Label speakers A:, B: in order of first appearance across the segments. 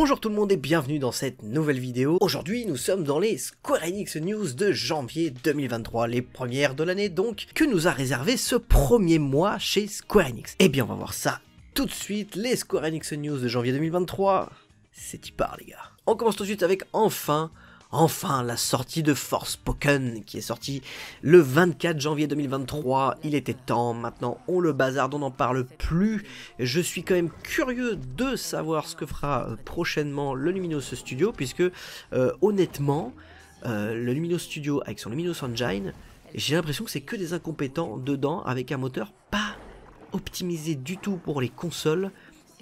A: Bonjour tout le monde et bienvenue dans cette nouvelle vidéo. Aujourd'hui, nous sommes dans les Square Enix News de janvier 2023, les premières de l'année donc, que nous a réservé ce premier mois chez Square Enix. Eh bien, on va voir ça tout de suite, les Square Enix News de janvier 2023. C'est y part les gars. On commence tout de suite avec enfin enfin la sortie de Force Pokémon qui est sortie le 24 janvier 2023. Il était temps, maintenant on le bazarde, on n'en parle plus. Je suis quand même curieux de savoir ce que fera euh, prochainement le Luminos Studio puisque euh, honnêtement, euh, le Luminos Studio avec son Lumino Engine, j'ai l'impression que c'est que des incompétents dedans avec un moteur pas optimisé du tout pour les consoles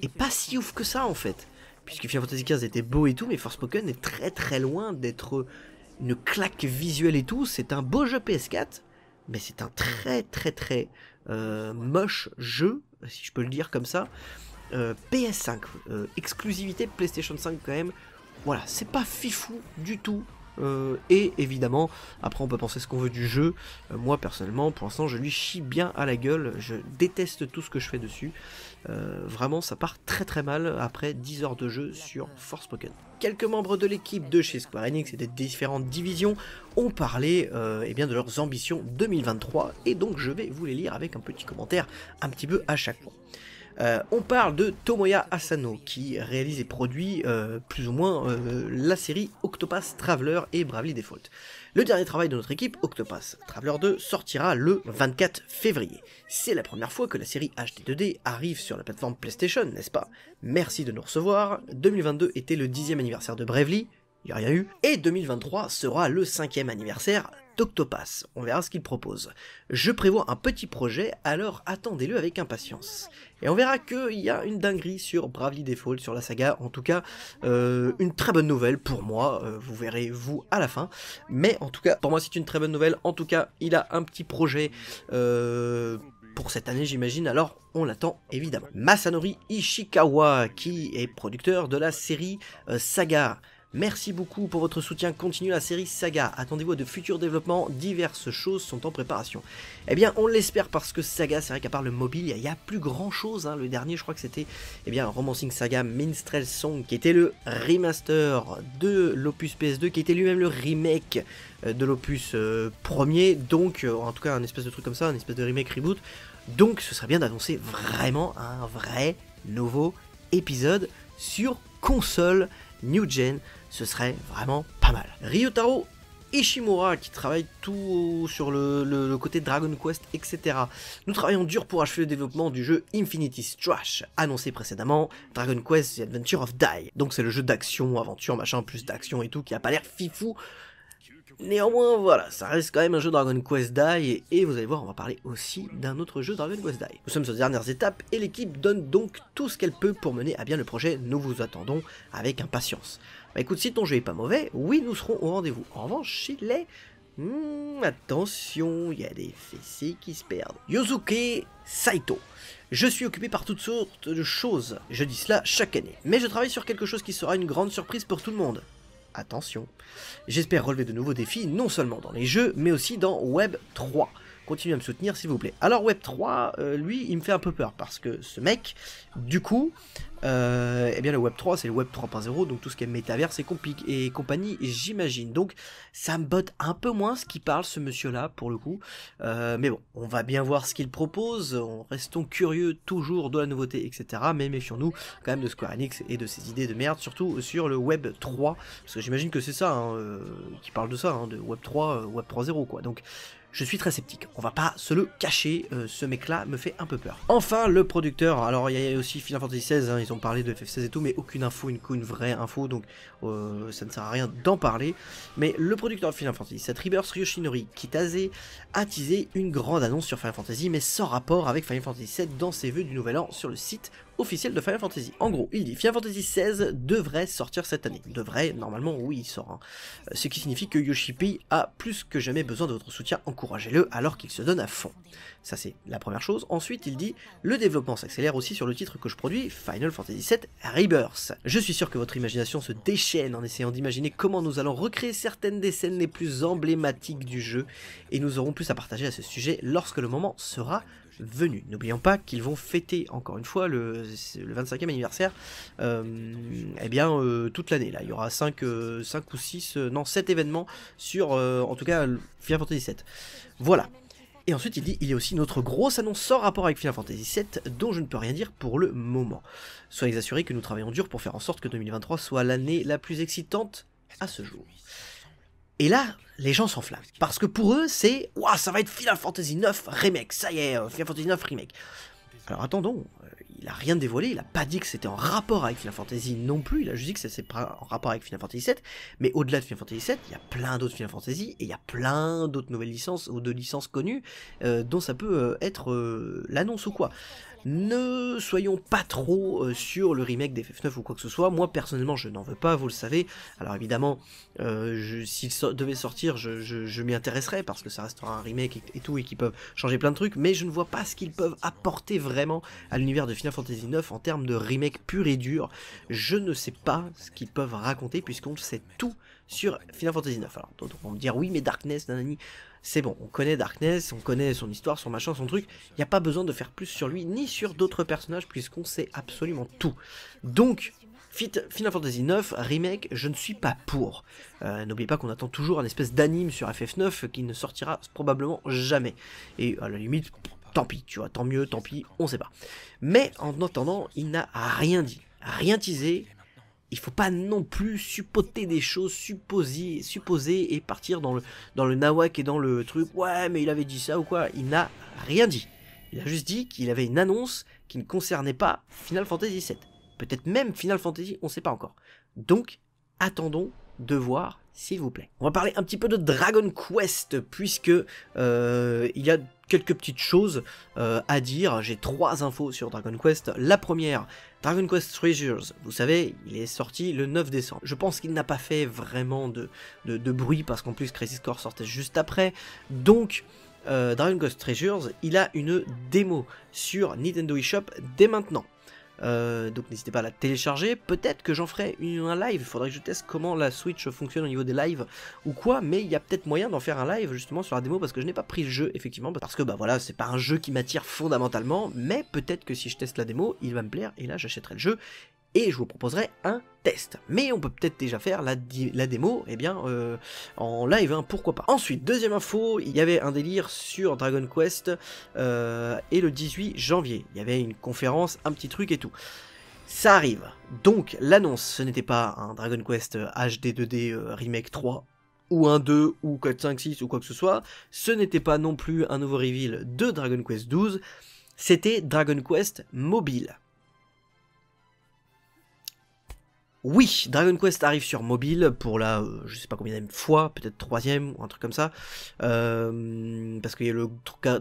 A: et pas si ouf que ça en fait puisque Final Fantasy XV était beau et tout, mais Forspoken est très très loin d'être une claque visuelle et tout. C'est un beau jeu PS4, mais c'est un très très très euh, moche jeu, si je peux le dire comme ça. Euh, PS5, euh, exclusivité PlayStation 5 quand même. Voilà, c'est pas fifou du tout. Euh, et évidemment, après on peut penser ce qu'on veut du jeu. Euh, moi personnellement, pour l'instant, je lui chie bien à la gueule. Je déteste tout ce que je fais dessus. Euh, vraiment, ça part très très mal après 10 heures de jeu sur Force Pokémon. Quelques membres de l'équipe de chez Square Enix et des différentes divisions ont parlé eh bien, de leurs ambitions 2023. Et donc je vais vous les lire avec un petit commentaire un petit peu à chaque fois. Euh, on parle de Tomoya Asano qui réalise et produit euh, plus ou moins euh, la série Octopass Traveler et Bravely Default. Le dernier travail de notre équipe, Octopass Traveler 2, sortira le 24 février. C'est la première fois que la série HD2D arrive sur la plateforme PlayStation, n'est-ce pas Merci de nous recevoir. 2022 était le 10e anniversaire de Bravely, il a rien eu. Et 2023 sera le cinquième anniversaire Octopass. On verra ce qu'il propose. Je prévois un petit projet, alors attendez-le avec impatience. Et on verra qu'il y a une dinguerie sur Bravely Default, sur la saga. En tout cas, euh, une très bonne nouvelle pour moi. Euh, vous verrez, vous, à la fin. Mais en tout cas, pour moi, c'est une très bonne nouvelle. En tout cas, il a un petit projet... Euh, pour cette année j'imagine, alors on l'attend évidemment. Masanori Ishikawa qui est producteur de la série Saga. Merci beaucoup pour votre soutien continue la série Saga. Attendez-vous à de futurs développements, diverses choses sont en préparation. Eh bien, on l'espère parce que Saga, c'est vrai qu'à part le mobile, il n'y a, plus grand chose. Hein. Le dernier, je crois que c'était eh bien Romancing Saga Minstrel Song, qui était le remaster de l'opus PS2, qui était lui-même le remake euh, de l'opus euh, premier. Donc, euh, en tout cas, un espèce de truc comme ça, un espèce de remake reboot. Donc, ce serait bien d'annoncer vraiment un vrai nouveau épisode sur console new gen ce serait vraiment pas mal. Ryotaro Ishimura qui travaille tout sur le, côté Dragon Quest, etc. Nous travaillons dur pour achever le développement du jeu Infinity Strash, annoncé précédemment, Dragon Quest The Adventure of Die. Donc c'est le jeu d'action, aventure, machin, plus d'action et tout, qui a pas l'air fifou Néanmoins, voilà, ça reste quand même un jeu Dragon Quest Die, et, vous allez voir, on va parler aussi d'un autre jeu Dragon Quest Die. Nous sommes aux dernières étapes, et l'équipe donne donc tout ce qu'elle peut pour mener à bien le projet, nous vous attendons avec impatience. Bah écoute, si ton jeu est pas mauvais, oui, nous serons au rendez-vous. En revanche, il est... Hmm, attention, il y a des fessées qui se perdent. Yosuke Saito. Je suis occupé par toutes sortes de choses. Je dis cela chaque année. Mais je travaille sur quelque chose qui sera une grande surprise pour tout le monde attention. J'espère relever de nouveaux défis, non seulement dans les jeux, mais aussi dans Web 3 continuez à me soutenir s'il vous plaît. Alors Web3, euh, lui, il me fait un peu peur parce que ce mec, du coup, euh, eh bien le Web3, c'est le Web 3.0, donc tout ce qui est métaverse et, et compagnie, j'imagine. Donc ça me botte un peu moins ce qu'il parle, ce monsieur-là, pour le coup. Euh, mais bon, on va bien voir ce qu'il propose, restons curieux toujours de la nouveauté, etc. Mais méfions-nous quand même de Square Enix et de ses idées de merde, surtout sur le Web 3, parce que j'imagine que c'est ça, hein, qui parle de ça, hein, de Web 3, Web 3.0, quoi. Donc je suis très sceptique. On va pas se le cacher, euh, ce mec-là me fait un peu peur. Enfin, le producteur, alors il y a aussi Final Fantasy XVI, hein, ils ont parlé de FF16 et tout, mais aucune info, une, vraie info, donc euh, ça ne sert à rien d'en parler. Mais le producteur de Final Fantasy VII, Rebirth Ryoshinori Kitase, a teasé une grande annonce sur Final Fantasy, mais sans rapport avec Final Fantasy VII dans ses vœux du nouvel an sur le site officiel de Final Fantasy. En gros, il dit Final Fantasy XVI devrait sortir cette année. Devrait, normalement, oui, il sort. Hein. Euh, ce qui signifie que P a plus que jamais besoin de votre soutien, encouragez-le alors qu'il se donne à fond. Ça, c'est la première chose. Ensuite, il dit Le développement s'accélère aussi sur le titre que je produis, Final Fantasy VII Rebirth. Je suis sûr que votre imagination se déchaîne en essayant d'imaginer comment nous allons recréer certaines des scènes les plus emblématiques du jeu, et nous aurons plus à partager à ce sujet lorsque le moment sera venus. N'oublions pas qu'ils vont fêter encore une fois le, 25e anniversaire euh, eh bien, euh, toute l'année. Là, il y aura 5, euh, ou 6, non 7 événements sur en tout cas Final Fantasy VII. Voilà. Et ensuite, il dit, il y a aussi notre grosse annonce sans rapport avec Final Fantasy VII, dont je ne peux rien dire pour le moment. Soyez assurés que nous travaillons dur pour faire en sorte que 2023 soit l'année la plus excitante à ce jour. Et là, les gens s'enflamment. Parce que pour eux, c'est Waouh, ça va être Final Fantasy 9 Remake, ça y est, euh, Final Fantasy IX Remake. Alors attendons, euh, il a rien dévoilé, il a pas dit que c'était en rapport avec Final Fantasy non plus, il a juste dit que c'était en rapport avec Final Fantasy 7, mais au-delà de Final Fantasy 7, il y a plein d'autres Final Fantasy et il y a plein d'autres nouvelles licences ou de licences connues euh, dont ça peut être l'annonce ou quoi. Ne soyons pas trop euh, sur le remake d'FF9 ou quoi que ce soit. Moi personnellement je n'en veux pas, vous le savez. Alors évidemment, euh, s'il devait sortir, je, m'y intéresserais parce que ça restera un remake et, tout et qu'ils peuvent changer plein de trucs, mais je ne vois pas ce qu'ils peuvent apporter vraiment à l'univers de Final Fantasy IX en termes de remake pur et dur. Je ne sais pas ce qu'ils peuvent raconter puisqu'on sait tout sur Final Fantasy IX. Alors, on vont me dire oui mais Darkness, nanani c'est bon, on connaît Darkness, on connaît son histoire, son machin, son truc, il n'y a pas besoin de faire plus sur lui, ni sur d'autres personnages, puisqu'on sait absolument tout. Donc, Final Fantasy IX, remake, je ne suis pas pour. Euh, n'oubliez pas qu'on attend toujours un espèce d'anime sur FF9 qui ne sortira probablement jamais. Et à la limite, tant pis, tu vois, tant mieux, tant pis, on sait pas. Mais en attendant, il n'a rien dit, rien teasé, il faut pas non plus supporter des choses, supposer, et partir dans le, dans le nawak et dans le truc, ouais, mais il avait dit ça ou quoi. Il n'a rien dit. Il a juste dit qu'il avait une annonce qui ne concernait pas Final Fantasy VII. Peut-être même Final Fantasy, on ne sait pas encore. Donc, attendons de voir, s'il vous plaît. On va parler un petit peu de Dragon Quest, puisque euh, il y a quelques petites choses euh, à dire. J'ai trois infos sur Dragon Quest. La première, Dragon Quest Treasures, vous savez, il est sorti le 9 décembre. Je pense qu'il n'a pas fait vraiment de, de, bruit parce qu'en plus Crisis Core sortait juste après. Donc, euh, Dragon Quest Treasures, il a une démo sur Nintendo eShop dès maintenant. Euh, donc n'hésitez pas à la télécharger. Peut-être que j'en ferai une, un live. Il faudrait que je teste comment la Switch fonctionne au niveau des lives ou quoi. Mais il y a peut-être moyen d'en faire un live justement sur la démo parce que je n'ai pas pris le jeu effectivement. Parce que bah voilà, c'est pas un jeu qui m'attire fondamentalement. Mais peut-être que si je teste la démo, il va me plaire et là j'achèterai le jeu et je vous proposerai un test. Mais on peut peut-être déjà faire la, démo eh bien, euh, en live, hein, pourquoi pas. Ensuite, deuxième info, il y avait un délire sur Dragon Quest euh, et le 18 janvier. Il y avait une conférence, un petit truc et tout. Ça arrive. Donc l'annonce, ce n'était pas un Dragon Quest HD euh, 2D Remake 3 ou un 2 ou 4, 5, 6 ou quoi que ce soit. Ce n'était pas non plus un nouveau reveal de Dragon Quest 12. C'était Dragon Quest Mobile. Oui, Dragon Quest arrive sur mobile pour la, euh, je sais pas combien de fois, peut-être troisième ou un truc comme ça. Euh, parce qu'il y a le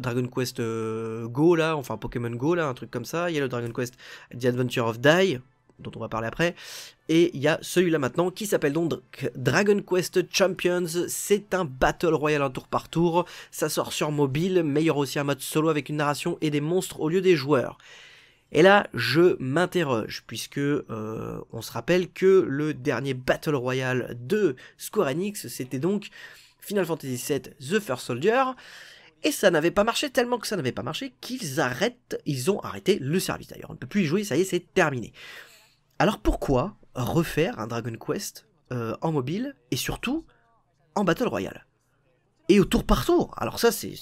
A: Dragon Quest euh, Go là, enfin Pokémon Go là, un truc comme ça. Il y a le Dragon Quest The Adventure of Die, dont on va parler après. Et il y a celui-là maintenant qui s'appelle donc Dragon Quest Champions. C'est un Battle royal en tour par tour. Ça sort sur mobile, mais il y aura aussi un mode solo avec une narration et des monstres au lieu des joueurs. Et là, je m'interroge, puisque euh, on se rappelle que le dernier Battle Royale de Square Enix, c'était donc Final Fantasy VII The First Soldier, et ça n'avait pas marché, tellement que ça n'avait pas marché, qu'ils arrêtent, ils ont arrêté le service d'ailleurs, on ne peut plus y jouer, ça y est, c'est terminé. Alors pourquoi refaire un Dragon Quest euh, en mobile, et surtout en Battle Royale et au tour par tour. Alors ça, c'est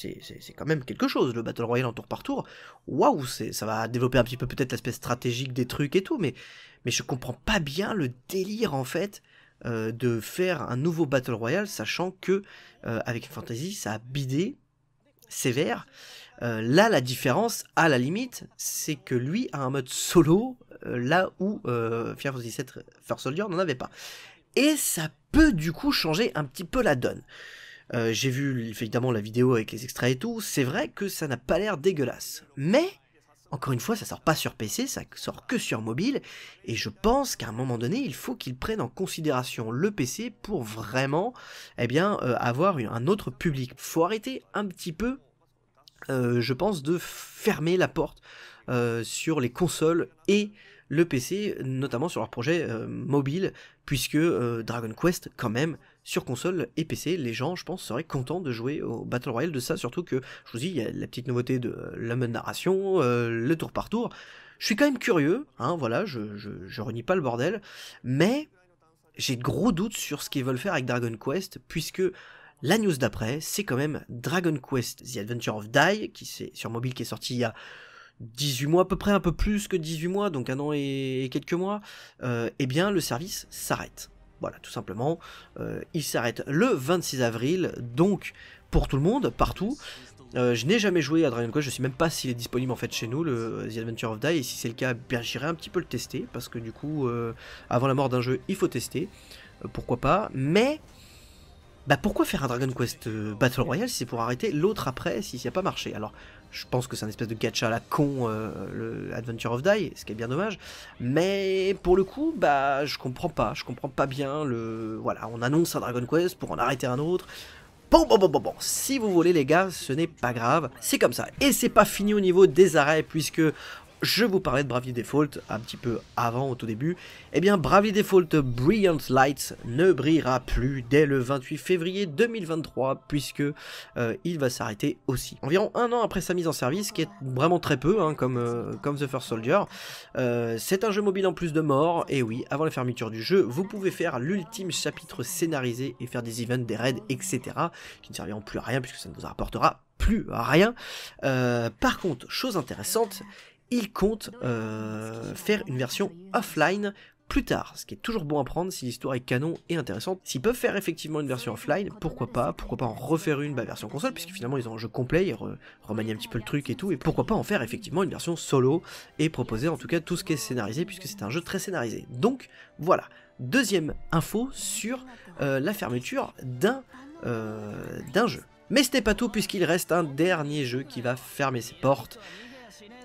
A: quand même quelque chose, le Battle Royale en tour par tour. Waouh, ça va développer un petit peu peut-être l'aspect stratégique des trucs et tout, mais, mais je comprends pas bien le délire en fait euh, de faire un nouveau Battle Royale, sachant que euh, avec Fantasy, ça a bidé sévère. Euh, là, la différence, à la limite, c'est que lui a un mode solo, là où euh, Final Fantasy First Soldier n'en avait pas. Et ça peut du coup changer un petit peu la donne. Euh, j'ai vu évidemment la vidéo avec les extraits et tout, c'est vrai que ça n'a pas l'air dégueulasse. Mais, encore une fois, ça sort pas sur PC, ça sort que sur mobile, et je pense qu'à un moment donné, il faut qu'ils prennent en considération le PC pour vraiment, eh bien, euh, avoir un autre public. Faut arrêter un petit peu, euh, je pense, de fermer la porte sur les consoles et le PC, notamment sur leur projet mobile, puisque Dragon Quest, quand même, sur console et PC, les gens, je pense, seraient contents de jouer au Battle Royale de ça, surtout que, je vous dis, il y a la petite nouveauté de euh, la mode narration, euh, le tour par tour. Je suis quand même curieux, hein, voilà, je, je, renie pas le bordel, mais j'ai de gros doutes sur ce qu'ils veulent faire avec Dragon Quest, puisque la news d'après, c'est quand même Dragon Quest The Adventure of Die, qui c'est sur mobile, qui est sorti il y a 18 mois à peu près, un peu plus que 18 mois, donc un an et quelques mois, et euh, eh bien le service s'arrête. Voilà, tout simplement. Euh, il s'arrête le 26 avril, donc pour tout le monde, partout. Euh, je n'ai jamais joué à Dragon Quest, je ne sais même pas s'il est disponible en fait chez nous, le euh, The Adventure of Die, et si c'est le cas, bien j'irai un petit peu le tester, parce que du coup, avant la mort d'un jeu, il faut tester, pourquoi pas, mais... Bah pourquoi faire un Dragon Quest Battle Royale si c'est pour arrêter l'autre après si ça n'a pas marché Alors je pense que c'est un espèce de gacha à la con, euh, le Adventure of Die, ce qui est bien dommage. Mais pour le coup, bah, je comprends pas. Je comprends pas bien le. Voilà, on annonce un Dragon Quest pour en arrêter un autre. Bon, bon, bon, bon, bon. Si vous voulez, les gars, ce n'est pas grave. C'est comme ça. Et c'est pas fini au niveau des arrêts, puisque je vous parlais de Bravely Default un petit peu avant, au tout début, eh bien Bravely Default Brilliant Lights ne brillera plus dès le 28 février 2023, puisque euh, il va s'arrêter aussi. Environ un an après sa mise en service, qui est vraiment très peu, hein, comme, euh, comme The First Soldier, euh, c'est un jeu mobile en plus de mort, et oui, avant la fermeture du jeu, vous pouvez faire l'ultime chapitre scénarisé et faire des events, des raids, etc., qui ne serviront plus à rien, puisque ça ne vous rapportera plus à rien. par contre, chose intéressante, il compte euh, faire une version offline plus tard, ce qui est toujours bon à prendre si l'histoire est canon et intéressante. S'ils peuvent faire effectivement une version offline, pourquoi pas Pourquoi pas en refaire une bah, version console, puisque finalement ils ont un jeu complet, ils remanient un petit peu le truc et tout, et pourquoi pas en faire effectivement une version solo et proposer en tout cas tout ce qui est scénarisé, puisque c'est un jeu très scénarisé. Donc voilà, deuxième info sur euh, la fermeture euh, d'un jeu. Mais ce n'est pas tout puisqu'il reste un dernier jeu qui va fermer ses portes.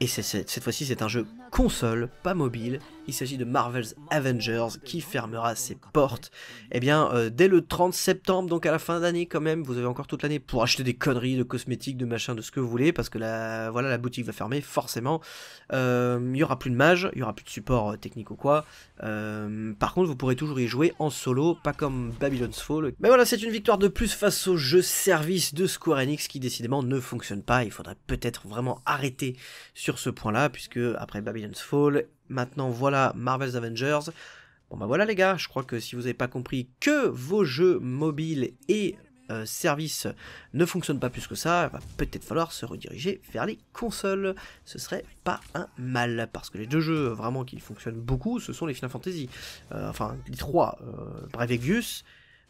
A: Et cette fois-ci, c'est un jeu console, pas mobile, il s'agit de Marvel's Avengers qui fermera ses portes, eh bien, euh, dès le 30 septembre, donc à la fin d'année quand même, vous avez encore toute l'année pour acheter des conneries, de cosmétiques, de machin, de ce que vous voulez, parce que la, voilà, la boutique va fermer, forcément. Il euh, y n'y aura plus de mage, il n'y aura plus de support euh, technique ou quoi. par contre, vous pourrez toujours y jouer en solo, pas comme Babylon's Fall. Mais voilà, c'est une victoire de plus face au jeu service de Square Enix qui décidément ne fonctionne pas. Il faudrait peut-être vraiment arrêter sur ce point-là, puisque après Babylon's Fall Maintenant, voilà Marvel's Avengers. Bon bah voilà les gars, je crois que si vous n'avez pas compris que vos jeux mobiles et euh, services ne fonctionnent pas plus que ça, il va peut-être falloir se rediriger vers les consoles. Ce serait pas un mal, parce que les deux jeux vraiment qui fonctionnent beaucoup, ce sont les Final Fantasy. Euh, enfin, les trois, euh,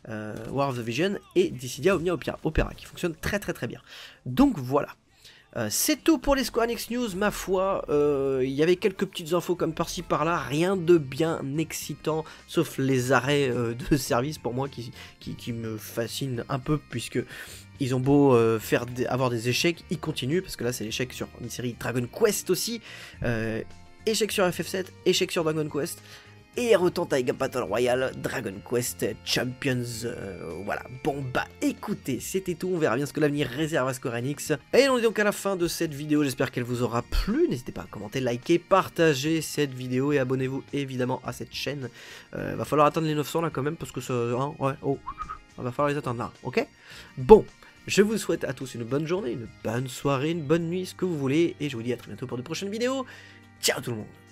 A: euh, War of the Vision et Dissidia Omnia Opera, qui fonctionnent très très très bien. Donc voilà. Euh, c'est tout pour les Square Enix News, ma foi. Euh, il y avait quelques petites infos comme par-ci par-là, rien de bien excitant, sauf les arrêts euh, de service pour moi qui, qui, me fascinent un peu, puisque ils ont beau faire avoir des échecs, ils continuent, parce que là c'est l'échec sur une série Dragon Quest aussi. échec sur FF7, échec sur Dragon Quest et retente avec Battle Royale, Dragon Quest, Champions, euh, voilà. Bon bah écoutez, c'était tout, on verra bien ce que l'avenir réserve à Square Et on est donc à la fin de cette vidéo, j'espère qu'elle vous aura plu, n'hésitez pas à commenter, liker, partager cette vidéo et abonnez-vous évidemment à cette chaîne. il euh, va falloir attendre les 900 là quand même, parce que ça... Hein, ouais, oh, ah, va falloir les attendre là, ok Bon, je vous souhaite à tous une bonne journée, une bonne soirée, une bonne nuit, ce que vous voulez, et je vous dis à très bientôt pour de prochaines vidéos. Ciao tout le monde